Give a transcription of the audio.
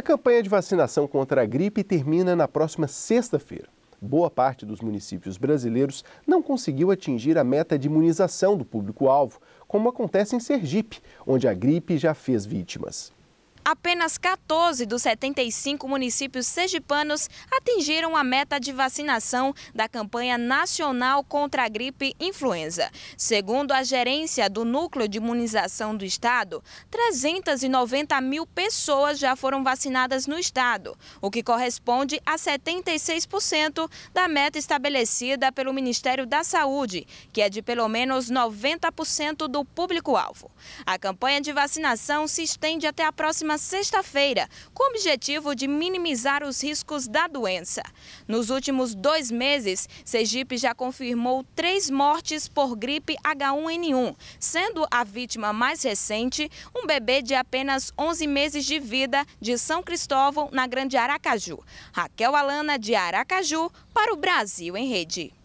A campanha de vacinação contra a gripe termina na próxima sexta-feira. Boa parte dos municípios brasileiros não conseguiu atingir a meta de imunização do público-alvo, como acontece em Sergipe, onde a gripe já fez vítimas apenas 14 dos 75 municípios sergipanos atingiram a meta de vacinação da campanha nacional contra a gripe influenza. Segundo a gerência do Núcleo de Imunização do Estado, 390 mil pessoas já foram vacinadas no Estado, o que corresponde a 76% da meta estabelecida pelo Ministério da Saúde, que é de pelo menos 90% do público-alvo. A campanha de vacinação se estende até a próxima sexta-feira, com o objetivo de minimizar os riscos da doença. Nos últimos dois meses, Sergipe já confirmou três mortes por gripe H1N1, sendo a vítima mais recente um bebê de apenas 11 meses de vida de São Cristóvão, na Grande Aracaju. Raquel Alana, de Aracaju, para o Brasil em Rede.